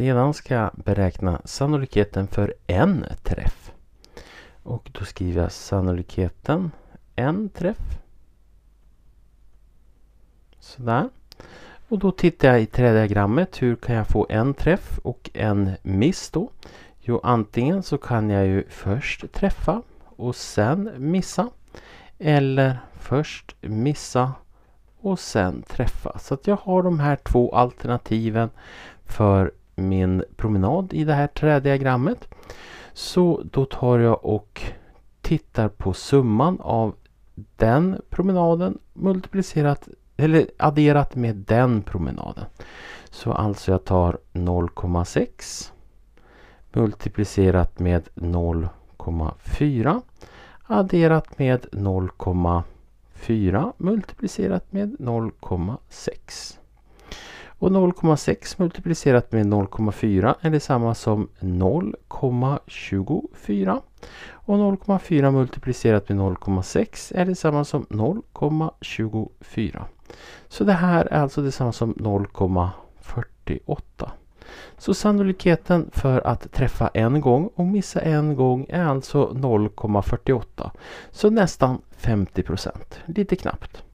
Sedan ska jag beräkna sannolikheten för en träff. Och då skriver jag sannolikheten en träff. Sådär. Och då tittar jag i trädiagrammet. Hur kan jag få en träff och en miss då? Jo, antingen så kan jag ju först träffa och sen missa. Eller först missa och sen träffa. Så att jag har de här två alternativen för min promenad i det här trädiagrammet. Så då tar jag och tittar på summan av den promenaden multiplicerat eller adderat med den promenaden. Så alltså jag tar 0,6 multiplicerat med 0,4 adderat med 0,4 multiplicerat med 0,6. Och 0,6 multiplicerat med 0,4 är detsamma som 0,24. Och 0,4 multiplicerat med 0,6 är detsamma som 0,24. Så det här är alltså detsamma som 0,48. Så sannolikheten för att träffa en gång och missa en gång är alltså 0,48. Så nästan 50 procent, lite knappt.